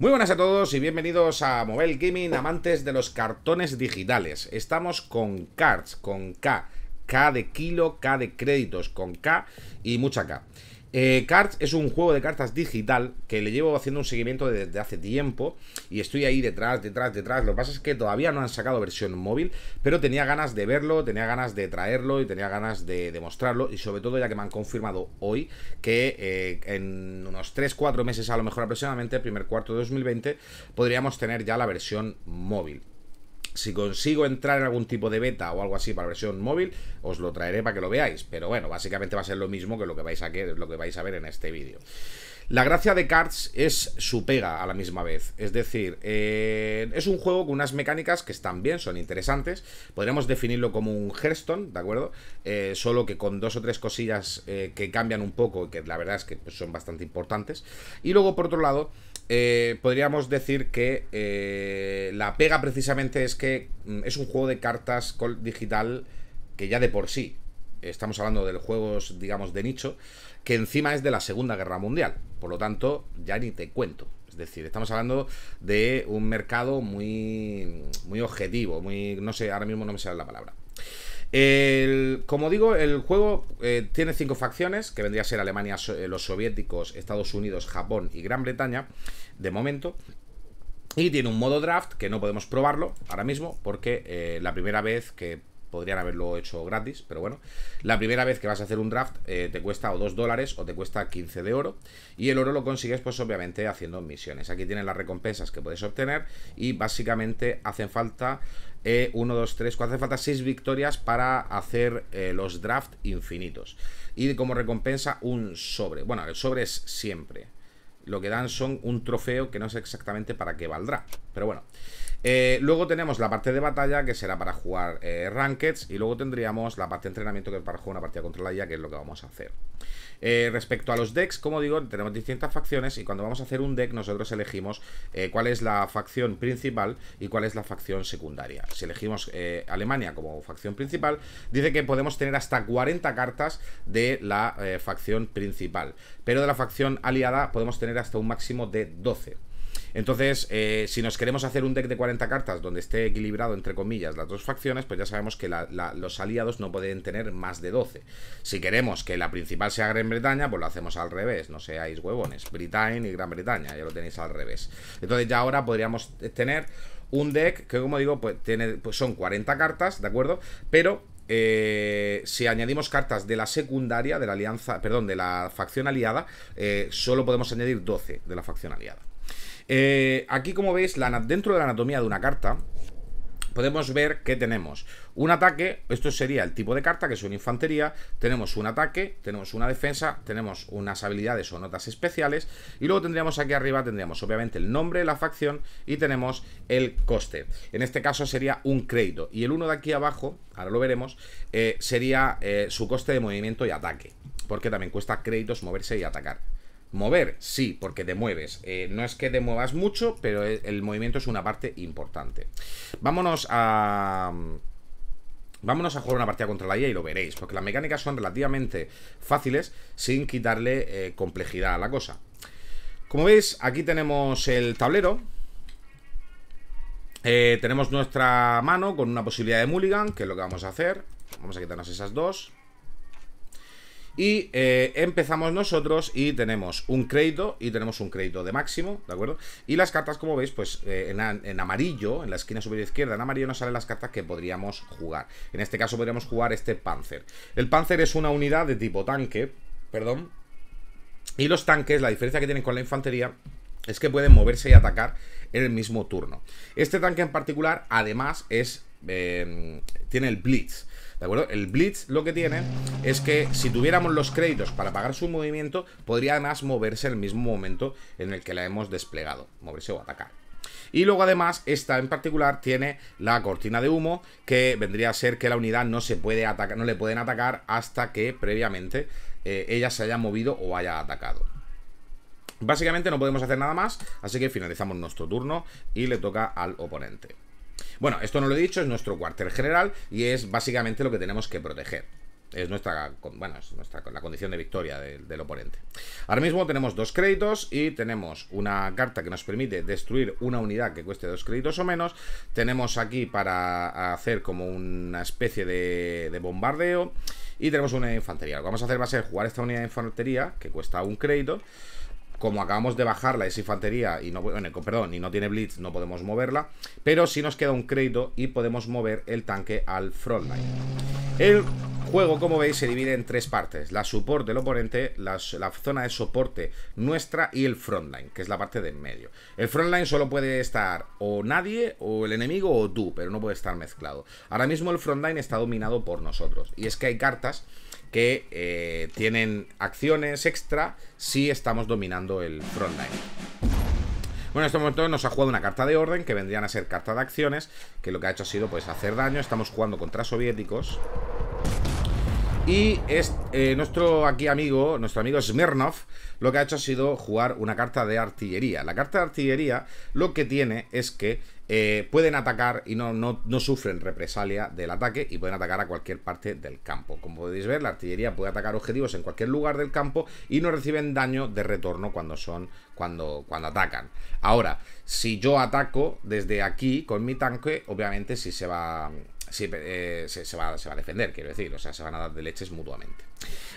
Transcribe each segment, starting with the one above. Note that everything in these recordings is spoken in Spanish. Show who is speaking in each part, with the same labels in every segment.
Speaker 1: Muy buenas a todos y bienvenidos a Mobile Gaming, amantes de los cartones digitales. Estamos con Cards, con K, K de kilo, K de créditos, con K y mucha K. Eh, Cards es un juego de cartas digital que le llevo haciendo un seguimiento desde hace tiempo y estoy ahí detrás, detrás, detrás. Lo que pasa es que todavía no han sacado versión móvil, pero tenía ganas de verlo, tenía ganas de traerlo y tenía ganas de demostrarlo. Y sobre todo ya que me han confirmado hoy que eh, en unos 3-4 meses a lo mejor aproximadamente, primer cuarto de 2020, podríamos tener ya la versión móvil. Si consigo entrar en algún tipo de beta o algo así para versión móvil, os lo traeré para que lo veáis. Pero bueno, básicamente va a ser lo mismo que lo que vais a, ver en este vídeo. La gracia de Cards es su pega a la misma vez. Es decir, eh, es un juego con unas mecánicas que están bien, son interesantes. Podríamos definirlo como un Hearthstone, ¿de acuerdo? Eh, solo que con dos o tres cosillas eh, que cambian un poco, y que la verdad es que pues, son bastante importantes. Y luego, por otro lado, eh, podríamos decir que eh, la pega precisamente es que mm, es un juego de cartas digital que ya de por sí, estamos hablando de juegos, digamos, de nicho, que encima es de la Segunda Guerra Mundial. Por lo tanto, ya ni te cuento. Es decir, estamos hablando de un mercado muy, muy objetivo, muy, no sé, ahora mismo no me sale la palabra. El, como digo, el juego eh, tiene cinco facciones, que vendría a ser Alemania, eh, los soviéticos, Estados Unidos, Japón y Gran Bretaña, de momento. Y tiene un modo draft que no podemos probarlo ahora mismo, porque eh, la primera vez que podrían haberlo hecho gratis, pero bueno. La primera vez que vas a hacer un draft te cuesta o 2 dólares o te cuesta 15 de oro. Y el oro lo consigues pues obviamente haciendo misiones. Aquí tienen las recompensas que puedes obtener y básicamente hacen falta 1, 2, 3, 4. Hace falta 6 victorias para hacer eh, los draft infinitos. Y como recompensa, un sobre. Bueno, el sobre es siempre. Lo que dan son un trofeo que no sé exactamente para qué valdrá. Pero bueno. Eh, luego tenemos la parte de batalla, que será para jugar eh, y luego tendríamos la parte de entrenamiento, que es para jugar una partida contra la IA, que es lo que vamos a hacer. Eh, respecto a los decks, como digo, tenemos distintas facciones y cuando vamos a hacer un deck nosotros elegimos eh, cuál es la facción principal y cuál es la facción secundaria. Si elegimos Alemania como facción principal, dice que podemos tener hasta 40 cartas de la facción principal, pero de la facción aliada podemos tener hasta un máximo de 12. Entonces, eh, si nos queremos hacer un deck de 40 cartas donde esté equilibrado, entre comillas, las dos facciones, pues ya sabemos que los aliados no pueden tener más de 12. Si queremos que la principal sea Gran Bretaña, pues lo hacemos al revés, no seáis huevones. Britain y Gran Bretaña, ya lo tenéis al revés. Entonces ya ahora podríamos tener un deck que, como digo, pues, pues son 40 cartas, ¿de acuerdo? Pero eh, si añadimos cartas de la secundaria, de la alianza, perdón, de la facción aliada, eh, solo podemos añadir 12 de la facción aliada. Eh, aquí, como veis, dentro de la anatomía de una carta, podemos ver que tenemos un ataque, esto sería el tipo de carta, que es una infantería, tenemos un ataque, tenemos una defensa, tenemos unas habilidades o notas especiales, y luego tendríamos aquí arriba, tendríamos obviamente el nombre de la facción y tenemos el coste. En este caso sería un crédito, y el uno de aquí abajo, ahora lo veremos, eh, sería eh, su coste de movimiento y ataque, porque también cuesta créditos moverse y atacar. Mover, sí, porque te mueves. Eh, no es que te muevas mucho, pero e, el movimiento es una parte importante. Vámonos a... Vámonos a jugar una partida contra la IA e y lo veréis, porque las mecánicas son relativamente fáciles sin quitarle eh, complejidad a la cosa. Como veis, aquí tenemos el tablero. Eh, tenemos nuestra mano con una posibilidad de mulligan, que es lo que vamos a hacer. Vamos a quitarnos esas dos. Y eh, empezamos nosotros y tenemos un crédito y tenemos un crédito de máximo, ¿de acuerdo? Y las cartas, como veis, pues eh, en, amarillo, en la esquina superior izquierda, en amarillo nos salen las cartas que podríamos jugar. En este caso podríamos jugar este Panzer. El Panzer es una unidad de tipo tanque, perdón. Y los tanques, la diferencia que tienen con la infantería es que pueden moverse y atacar en el mismo turno. Este tanque en particular, además, es... Eh, tiene el Blitz. ¿De El Blitz lo que tiene es que si tuviéramos los créditos para pagar su movimiento, podría además moverse el mismo momento en el que la hemos desplegado, moverse o atacar. Y luego además esta en particular tiene la cortina de humo que vendría a ser que la unidad no se puede atacar, no le pueden atacar hasta que previamente eh, ella se haya movido o haya atacado. Básicamente no podemos hacer nada más, así que finalizamos nuestro turno y le toca al oponente. Bueno, esto no lo he dicho, es nuestro cuartel general y es básicamente lo que tenemos que proteger. Es nuestra, bueno, es nuestra la condición de victoria del, oponente. Ahora mismo tenemos dos créditos y tenemos una carta que nos permite destruir una unidad que cueste dos créditos o menos. Tenemos aquí para hacer como una especie de, de bombardeo y tenemos una infantería. Lo que vamos a hacer va a ser jugar esta unidad de infantería que cuesta un crédito como acabamos de bajarla, es infantería y no, y no tiene blitz, no podemos moverla, pero sí nos queda un crédito y podemos mover el tanque al frontline. El juego, como veis, se divide en tres partes, la support del oponente, la zona de soporte nuestra y el frontline, que es la parte de en medio. El frontline solo puede estar o nadie, o el enemigo, o tú, pero no puede estar mezclado. Ahora mismo el frontline está dominado por nosotros, y es que hay cartas que eh, tienen acciones extra si estamos dominando el frontline. Bueno, en este momento nos ha jugado una carta de orden, que vendrían a ser carta de acciones, que lo que ha hecho ha sido pues hacer daño. Estamos jugando contra soviéticos. Y eh, nuestro aquí amigo, nuestro amigo Smirnov, lo que ha hecho ha sido jugar una carta de artillería. La carta de artillería lo que tiene es que eh, pueden atacar y no, no, no, sufren represalia del ataque y pueden atacar a cualquier parte del campo. Como podéis ver, la artillería puede atacar objetivos en cualquier lugar del campo y no reciben daño de retorno cuando son. Cuando, cuando atacan. Ahora, si yo ataco desde aquí con mi tanque, obviamente si se va eh, se, va, a defender, quiero decir, o sea, se van a dar de leches mutuamente.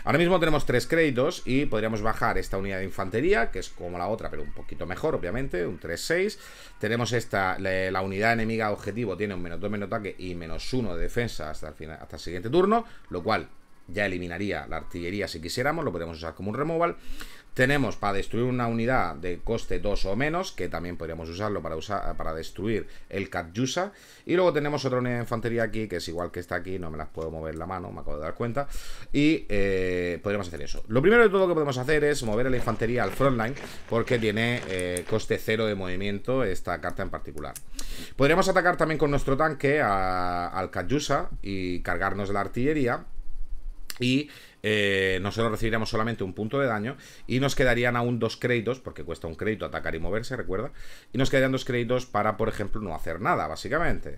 Speaker 1: Ahora mismo tenemos tres créditos y podríamos bajar esta unidad de infantería, que es como la otra, pero un poquito mejor, obviamente, un 3-6. Tenemos esta, la, unidad enemiga objetivo tiene un menos 2 menos ataque y menos 1 de defensa hasta el, final, hasta el siguiente turno, lo cual ya eliminaría la artillería si quisiéramos, lo podemos usar como un removal. Tenemos para destruir una unidad de coste 2 o menos, que también podríamos usarlo para, usar, para destruir el Kajusa Y luego tenemos otra unidad de infantería aquí, que es igual que está aquí, no me las puedo mover la mano, me acabo de dar cuenta. Y eh, podríamos hacer eso. Lo primero de todo que podemos hacer es mover la infantería al frontline, porque tiene eh, coste 0 de movimiento esta carta en particular. Podríamos atacar también con nuestro tanque al Kajusa y cargarnos la artillería. Y eh, nosotros recibiríamos solamente un punto de daño y nos quedarían aún dos créditos, porque cuesta un crédito atacar y moverse, recuerda. Y nos quedarían dos créditos para, por ejemplo, no hacer nada, básicamente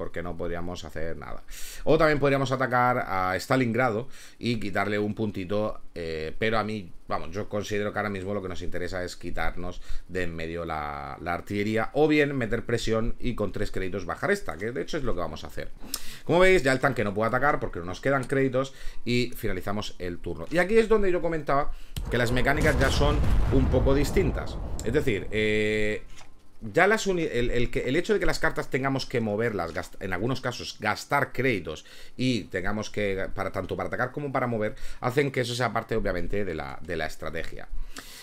Speaker 1: porque no podríamos hacer nada. O también podríamos atacar a Stalingrado y quitarle un puntito, eh, pero a mí, vamos, yo considero que ahora mismo lo que nos interesa es quitarnos de en medio la, la artillería o bien meter presión y con tres créditos bajar esta, que de hecho es lo que vamos a hacer. Como veis, ya el tanque no puede atacar porque no nos quedan créditos y finalizamos el turno. Y aquí es donde yo comentaba que las mecánicas ya son un poco distintas. Es decir, eh, ya las el, el, hecho de que las cartas tengamos que moverlas, en algunos casos gastar créditos y tengamos que, para, tanto para atacar como para mover, hacen que eso sea parte obviamente de la, de la estrategia.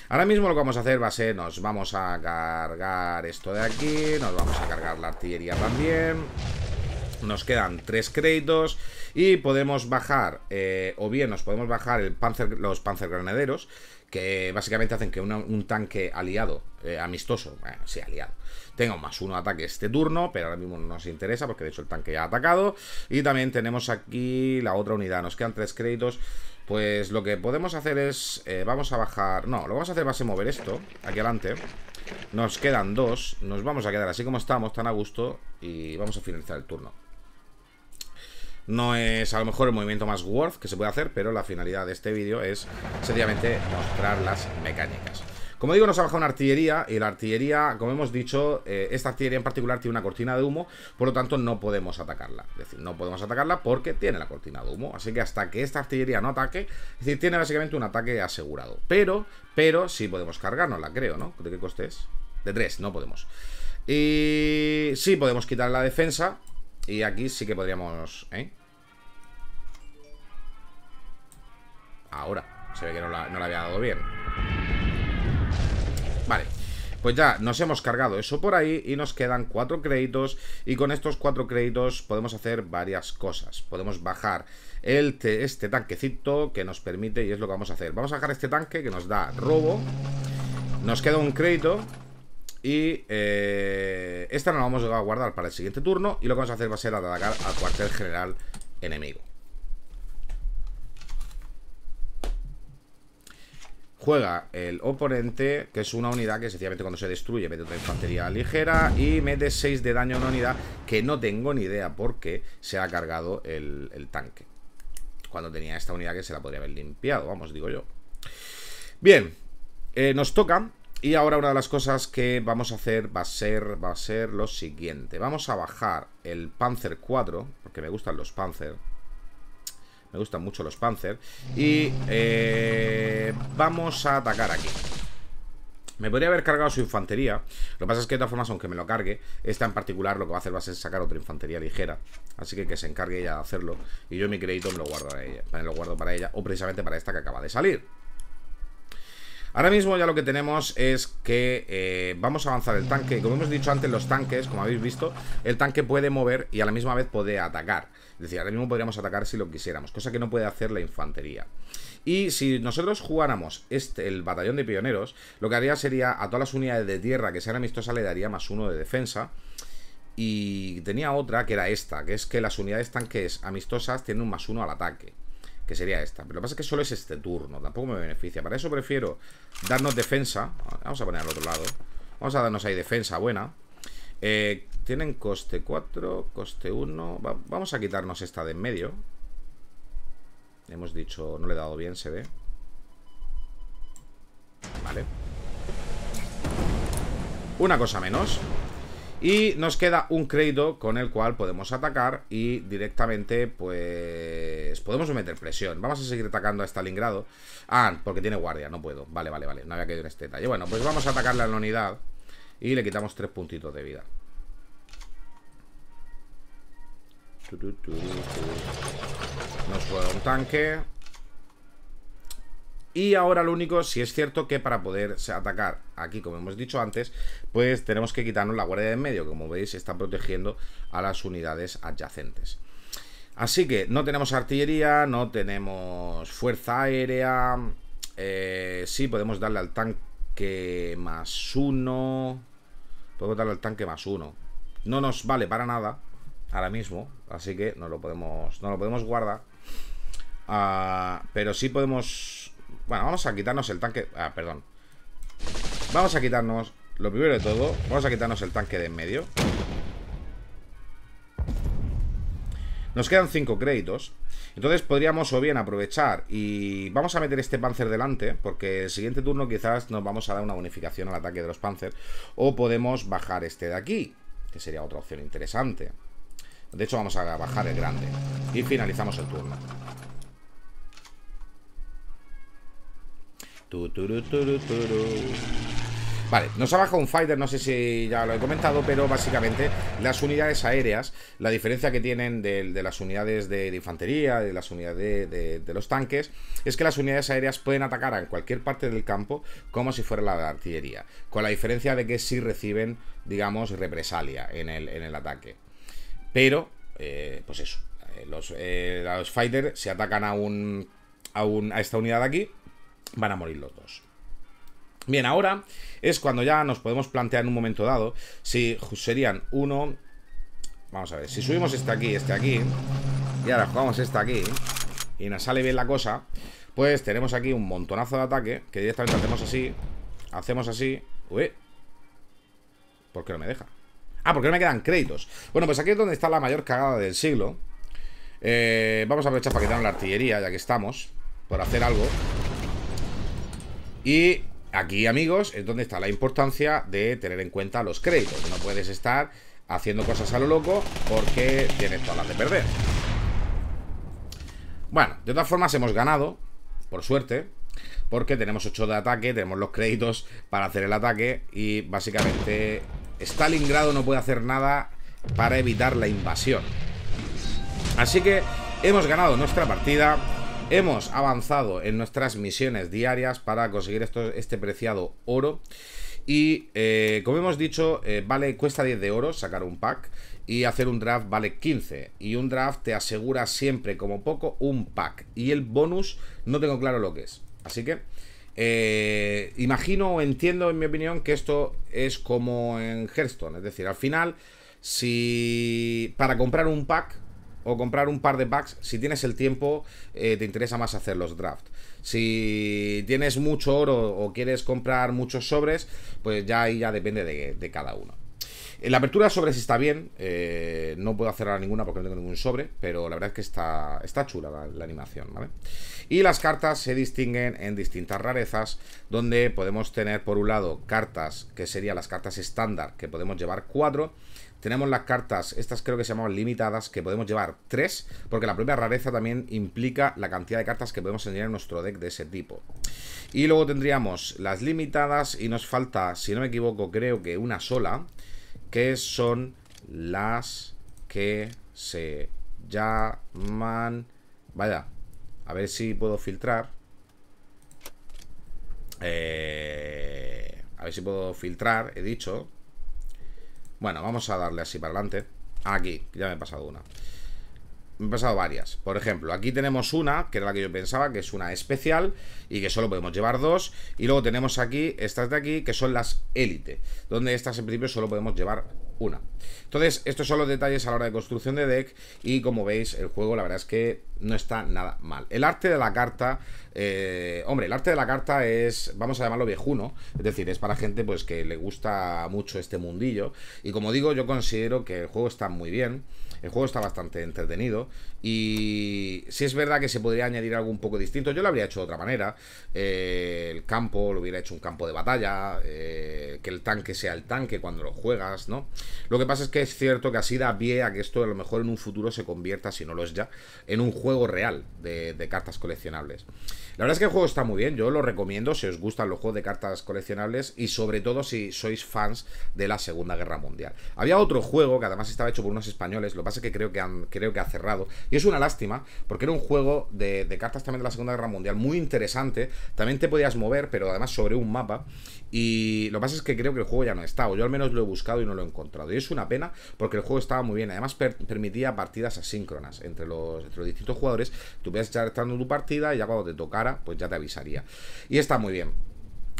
Speaker 1: Ahora mismo lo que vamos a hacer va a ser, nos vamos a cargar esto de aquí, nos vamos a cargar la artillería también. Nos quedan tres créditos y podemos bajar, eh, o bien nos podemos bajar los panzer, granaderos que básicamente hacen que un tanque aliado, eh, amistoso, bueno, sí, aliado, tenga más uno ataque este turno, pero ahora mismo no nos interesa porque de hecho el tanque ya ha atacado. Y también tenemos aquí la otra unidad, nos quedan tres créditos. Pues lo que podemos hacer es, eh, vamos a bajar, no, lo que vamos a hacer va a ser mover esto, aquí adelante. Nos quedan dos, nos vamos a quedar así como estamos, tan a gusto, y vamos a finalizar el turno. No es a lo mejor el movimiento más worth que se puede hacer, pero la finalidad de este vídeo es sencillamente mostrar las mecánicas. Como digo, nos ha bajado una artillería y la artillería, como hemos dicho, eh, esta artillería en particular tiene una cortina de humo, por lo tanto no podemos atacarla. Es decir, no podemos atacarla porque tiene la cortina de humo. Así que hasta que esta artillería no ataque, es decir, tiene básicamente un ataque asegurado. Pero, pero sí podemos cargárnosla, creo, ¿no? ¿De qué coste De tres no podemos. Y sí podemos quitar la defensa, y aquí sí que podríamos... ¿eh? Ahora. Se ve que no la, había dado bien. Vale. Pues ya nos hemos cargado eso por ahí y nos quedan cuatro créditos y con estos cuatro créditos podemos hacer varias cosas. Podemos bajar el este tanquecito que nos permite y es lo que vamos a hacer. Vamos a bajar este tanque que nos da robo. Nos queda un crédito y eh, esta no la vamos a guardar para el siguiente turno. Y lo que vamos a hacer va a ser atacar al cuartel general enemigo. Juega el oponente, que es una unidad que sencillamente cuando se destruye mete otra infantería ligera y mete 6 de daño a una unidad que no tengo ni idea por qué se ha cargado el, tanque. Cuando tenía esta unidad que se la podría haber limpiado, vamos, digo yo. Bien, eh, nos toca y ahora una de las cosas que vamos a hacer va a ser, va a ser lo siguiente. Vamos a bajar el Panzer 4, porque me gustan los Panzer. Me gustan mucho los Panzer. Y eh, vamos a atacar aquí. Me podría haber cargado su infantería. Lo que pasa es que de todas formas, aunque me lo cargue, esta en particular lo que va a hacer va a ser sacar otra infantería ligera. Así que que se encargue ella de hacerlo. Y yo mi crédito me lo guardo para ella. Me lo guardo para ella. O precisamente para esta que acaba de salir. Ahora mismo ya lo que tenemos es que eh, vamos a avanzar el tanque. Como hemos dicho antes, los tanques, como habéis visto, el tanque puede mover y a la misma vez puede atacar. Es decir, ahora mismo podríamos atacar si lo quisiéramos, cosa que no puede hacer la infantería. Y si nosotros jugáramos este, el batallón de pioneros, lo que haría sería a todas las unidades de tierra que sean amistosas le daría más uno de defensa. Y tenía otra que era esta, que es que las unidades tanques amistosas tienen un más uno al ataque que sería esta. Pero lo que pasa es que solo es este turno, tampoco me beneficia. Para eso prefiero darnos defensa. Vamos a poner al otro lado. Vamos a darnos ahí defensa buena. Eh, tienen coste 4, coste 1. vamos a quitarnos esta de en medio. Hemos dicho, no le he dado bien, se ve. Vale. Una cosa menos. Y nos queda un crédito con el cual podemos atacar y directamente pues podemos meter presión. Vamos a seguir atacando a Stalingrado. Ah, porque tiene guardia, no puedo. Vale, vale, vale, no había caído en este detalle. Bueno, pues vamos a atacarle a la unidad y le quitamos tres puntitos de vida. Nos puedo un tanque y ahora lo único, si es cierto que para poder atacar aquí, como hemos dicho antes, pues tenemos que quitarnos la guardia de en medio. Como veis, está protegiendo a las unidades adyacentes. Así que no tenemos artillería, no tenemos fuerza aérea. Eh, sí, podemos darle al tanque más uno. Podemos darle al tanque más uno. No nos vale para nada ahora mismo, así que no lo podemos, no lo podemos guardar. Ah, pero sí podemos bueno, vamos a quitarnos el tanque... Ah, perdón. Vamos a quitarnos, lo primero de todo, vamos a quitarnos el tanque de en medio. Nos quedan 5 créditos. Entonces podríamos o bien aprovechar y vamos a meter este Panzer delante, porque el siguiente turno quizás nos vamos a dar una bonificación al ataque de los Panzer, o podemos bajar este de aquí, que sería otra opción interesante. De hecho vamos a bajar el grande y finalizamos el turno. Vale, nos ha bajado un fighter, no sé si ya lo he comentado, pero básicamente las unidades aéreas, la diferencia que tienen de, las unidades de, infantería, de las unidades de, los tanques, es que las unidades aéreas pueden atacar en cualquier parte del campo como si fuera la de artillería, con la diferencia de que sí reciben, digamos, represalia en el, en el ataque. Pero, eh, pues eso, eh, eh, los, fighters se atacan a, un, a, un, a esta unidad de aquí van a morir los dos. Bien, ahora es cuando ya nos podemos plantear en un momento dado si serían uno... Vamos a ver, si subimos este aquí, este aquí, y ahora jugamos este aquí, y nos sale bien la cosa, pues tenemos aquí un montonazo de ataque, que directamente hacemos así, hacemos así... Uy, ¿por qué no me deja? Ah, porque no me quedan créditos. Bueno, pues aquí es donde está la mayor cagada del siglo. Eh, vamos a aprovechar para quitar la artillería, ya que estamos, por hacer algo. Y aquí, amigos, es donde está la importancia de tener en cuenta los créditos. No puedes estar haciendo cosas a lo loco porque tienes todas las de perder. Bueno, de todas formas hemos ganado, por suerte, porque tenemos 8 de ataque, tenemos los créditos para hacer el ataque y básicamente Stalingrado no puede hacer nada para evitar la invasión. Así que hemos ganado nuestra partida Hemos avanzado en nuestras misiones diarias para conseguir este preciado oro. Y eh, como hemos dicho, eh, vale, cuesta 10 de oro sacar un pack y hacer un draft vale 15. Y un draft te asegura siempre, como poco, un pack. Y el bonus no tengo claro lo que es. Así que eh, imagino o entiendo, en mi opinión, que esto es como en Hearthstone. Es decir, al final, si para comprar un pack o comprar un par de packs. Si tienes el tiempo, eh, te interesa más hacer los draft. Si tienes mucho oro o quieres comprar muchos sobres, pues ya ahí ya depende de cada uno. Eh, la apertura de sobres está bien. Eh, no puedo hacer ninguna porque no tengo ningún sobre. Pero la verdad es que está, chula la, animación, ¿vale? Y las cartas se distinguen en distintas rarezas. Donde podemos tener, por un lado, cartas que serían las cartas estándar, que podemos llevar cuatro. Tenemos las cartas, estas creo que se llaman limitadas, que podemos llevar tres, porque la propia rareza también implica la cantidad de cartas que podemos tener en nuestro deck de ese tipo. Y luego tendríamos las limitadas y nos falta, si no me equivoco, creo que una sola, que son las que se llaman... Vaya, a ver si puedo filtrar. Eh, a ver si puedo filtrar, he dicho. Bueno, vamos a darle así para adelante. Aquí, ya me he pasado una he pasado varias. Por ejemplo, aquí tenemos una, que era la que yo pensaba, que es una especial y que solo podemos llevar dos. Y luego tenemos aquí estas de aquí, que son las élite, donde estas en principio solo podemos llevar una. Entonces, estos son los detalles a la hora de construcción de deck y como veis, el juego la verdad es que no está nada mal. El arte de la carta, eh, hombre, el arte de la carta es, vamos a llamarlo viejuno, es decir, es para gente pues que le gusta mucho este mundillo y como digo, yo considero que el juego está muy bien. El juego está bastante entretenido. Y si es verdad que se podría añadir algo un poco distinto, yo lo habría hecho de otra manera. Eh, el campo, lo hubiera hecho un campo de batalla. Eh, que el tanque sea el tanque cuando lo juegas, ¿no? Lo que pasa es que es cierto que así da pie a que esto a lo mejor en un futuro se convierta, si no lo es ya, en un juego real de cartas coleccionables. La verdad es que el juego está muy bien, yo lo recomiendo si os gustan los juegos de cartas coleccionables y sobre todo si sois fans de la Segunda Guerra Mundial. Había otro juego que además estaba hecho por unos españoles, lo que pasa es que creo que, creo que ha cerrado y es una lástima porque era un juego de, cartas también de la Segunda Guerra Mundial muy interesante, también te podías mover pero además sobre un mapa y lo que pasa es que creo que el juego ya no está, yo al menos lo he buscado y no lo he encontrado. Y es una pena porque el juego estaba muy bien. Además, permitía partidas asíncronas entre los, distintos jugadores. Tú podías estar en tu partida y ya cuando te tocara pues ya te avisaría. Y está muy bien.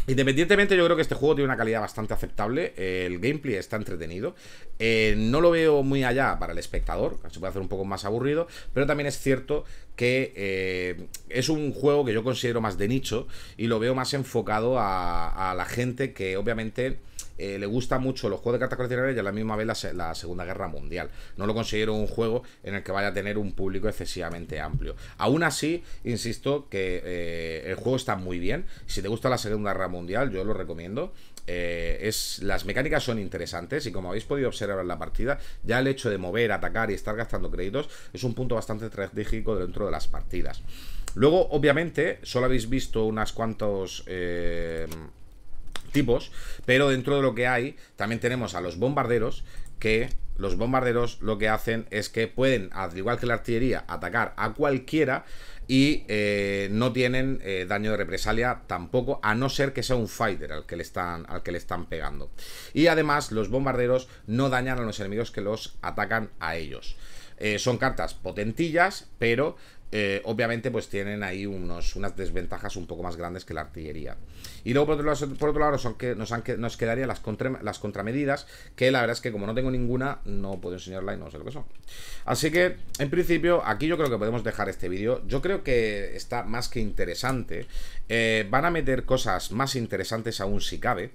Speaker 1: Independientemente, yo creo que este juego tiene una calidad bastante aceptable. el gameplay está entretenido. Eh, no lo veo muy allá para el espectador, se puede hacer un poco más aburrido. Pero también es cierto que eh, es un juego que yo considero más de nicho y lo veo más enfocado a, a la gente que, obviamente eh, le gusta mucho los juegos de cartas coleccionables y a la misma vez la, Segunda Guerra Mundial. No lo considero un juego en el que vaya a tener un público excesivamente amplio. Aún así, insisto que eh, el juego está muy bien. Si te gusta la Segunda Guerra Mundial, yo lo recomiendo. Eh, es, las mecánicas son interesantes y como habéis podido observar en la partida, ya el hecho de mover, atacar y estar gastando créditos es un punto bastante estratégico dentro de las partidas. Luego, obviamente, solo habéis visto unas cuantos tipos, pero dentro de lo que hay también tenemos a los bombarderos que los bombarderos lo que hacen es que pueden, al igual que la artillería, atacar a cualquiera y eh, no tienen eh, daño de represalia tampoco, a no ser que sea un fighter al que, le están, al que le están pegando. Y además los bombarderos no dañan a los enemigos que los atacan a ellos. Eh, son cartas potentillas, pero eh, obviamente pues tienen ahí unos, unas desventajas un poco más grandes que la artillería. Y luego por otro lado, son que nos, han, nos quedarían las, contramedidas, que la verdad es que como no tengo ninguna, no puedo enseñarla y no sé lo que son. Así que, en principio, aquí yo creo que podemos dejar este vídeo. Yo creo que está más que interesante. Eh, van a meter cosas más interesantes aún si cabe.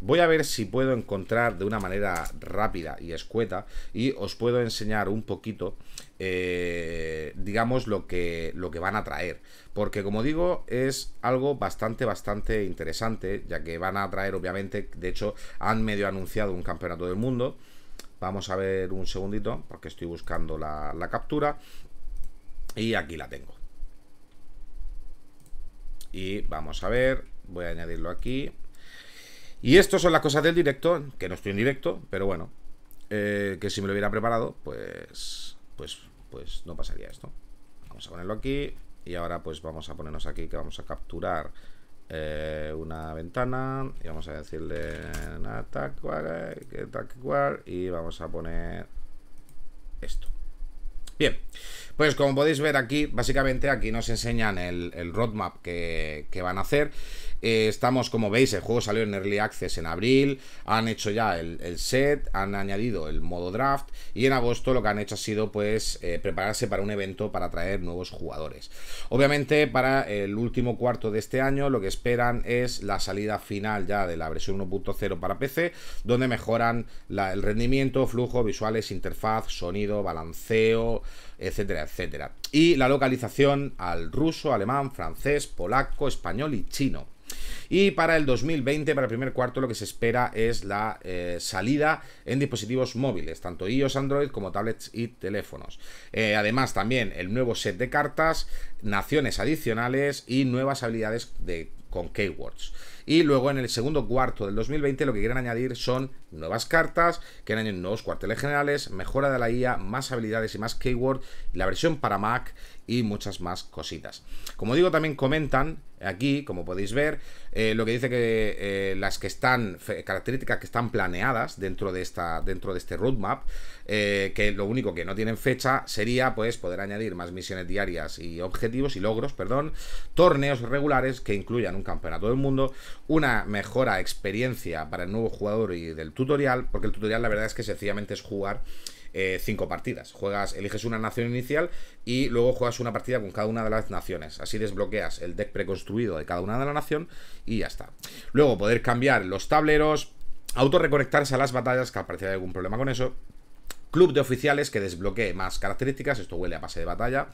Speaker 1: Voy a ver si puedo encontrar de una manera rápida y escueta y os puedo enseñar un poquito, eh, digamos, lo que, lo que van a traer. Porque como digo, es algo bastante, bastante interesante, ya que van a traer, obviamente, de hecho, han medio anunciado un campeonato del mundo. Vamos a ver un segundito, porque estoy buscando la, la captura. Y aquí la tengo. Y vamos a ver, voy a añadirlo aquí. Y esto son las cosas del directo, que no estoy en directo, pero bueno, eh, que si me lo hubiera preparado, pues, pues, pues no pasaría esto. Vamos a ponerlo aquí y ahora pues vamos a ponernos aquí que vamos a capturar eh, una ventana y vamos a decirle eh, y vamos a poner esto. Bien, pues como podéis ver aquí, básicamente aquí nos enseñan el, roadmap que, van a hacer. Eh, estamos, como veis, el juego salió en Early Access en abril, han hecho ya el, set, han añadido el modo draft y en agosto lo que han hecho ha sido pues eh, prepararse para un evento para atraer nuevos jugadores. Obviamente para el último cuarto de este año lo que esperan es la salida final ya de la versión 1.0 para PC, donde mejoran el rendimiento, flujo, visuales, interfaz, sonido, balanceo, etcétera, etcétera. Y la localización al ruso, alemán, francés, polaco, español y chino. Y para el 2020, para el primer cuarto, lo que se espera es la eh, salida en dispositivos móviles, tanto iOS, Android como tablets y teléfonos. Eh, además, también el nuevo set de cartas, naciones adicionales y nuevas habilidades de, con keywords. Y luego en el segundo cuarto del 2020 lo que quieren añadir son nuevas cartas, que añaden nuevos cuarteles generales, mejora de la IA, más habilidades y más keywords la versión para Mac y muchas más cositas. Como digo, también comentan aquí, como podéis ver, eh, lo que dice que eh, las que están, características que están planeadas dentro de, esta, dentro de este roadmap, eh, que lo único que no tienen fecha sería pues poder añadir más misiones diarias y objetivos y logros, perdón, torneos regulares que incluyan un campeonato del mundo, una mejora experiencia para el nuevo jugador y del tutorial, porque el tutorial la verdad es que sencillamente es jugar eh, cinco partidas. Juegas, eliges una nación inicial y luego juegas una partida con cada una de las naciones. Así desbloqueas el deck preconstruido de cada una de la nación y ya está. Luego poder cambiar los tableros, autorreconectarse a las batallas, que al parecer algún problema con eso. Club de oficiales que desbloquee más características, esto huele a pase de batalla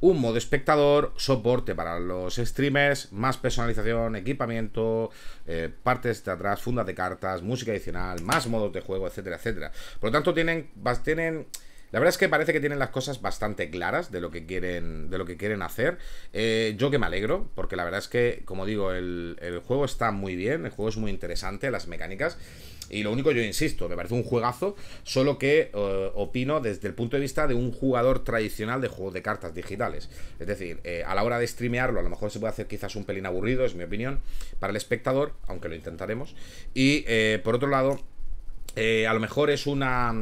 Speaker 1: un modo espectador, soporte para los streamers, más personalización, equipamiento, eh, partes de atrás, fundas de cartas, música adicional, más modos de juego, etcétera, etcétera. Por lo tanto, tienen, tienen la verdad es que parece que tienen las cosas bastante claras de lo que quieren, de lo que quieren hacer. Eh, yo que me alegro, porque la verdad es que, como digo, el, el, juego está muy bien, el juego es muy interesante, las mecánicas. Y lo único, yo insisto, me parece un juegazo, solo que eh, opino desde el punto de vista de un jugador tradicional de juegos de cartas digitales. Es decir, eh, a la hora de streamearlo, a lo mejor se puede hacer quizás un pelín aburrido, es mi opinión, para el espectador, aunque lo intentaremos. Y eh, por otro lado, a lo mejor es una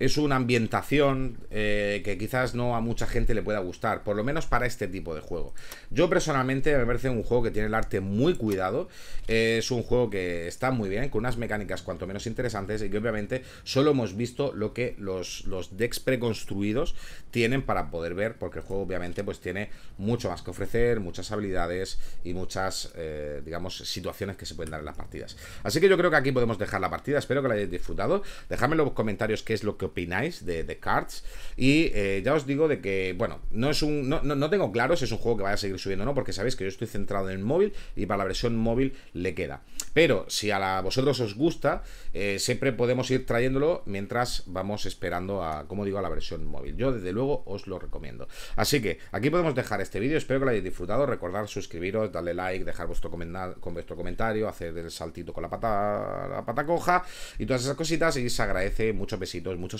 Speaker 1: es una ambientación eh, que quizás no a mucha gente le pueda gustar, por lo menos para este tipo de juego. Yo personalmente me parece un juego que tiene el arte muy cuidado, es un juego que está muy bien, con unas mecánicas cuanto menos interesantes y que obviamente solo hemos visto lo que los, los decks preconstruidos tienen para poder ver, porque el juego obviamente pues tiene mucho más que ofrecer, muchas habilidades y muchas, eh, digamos, situaciones que se pueden dar en las partidas. Así que yo creo que aquí podemos dejar la partida, espero que la hayáis disfrutado, dejadme en los comentarios qué es lo que opináis de, de Cards. Y eh, ya os digo de que, bueno, no es un. No, no, tengo claro si es un juego que vaya a seguir subiendo o no, porque sabéis que yo estoy centrado en el móvil y para la versión móvil le queda. Pero si a vosotros os gusta, eh, siempre podemos ir trayéndolo mientras vamos esperando a, como digo, a la versión móvil. Yo desde luego os lo recomiendo. Así que aquí podemos dejar este vídeo. Espero que lo hayáis disfrutado. recordar suscribiros, darle like, dejar vuestro, con vuestro comentario, hacer el saltito con la pata, la pata coja y todas esas cositas. Y se agradece. Muchos besitos, muchos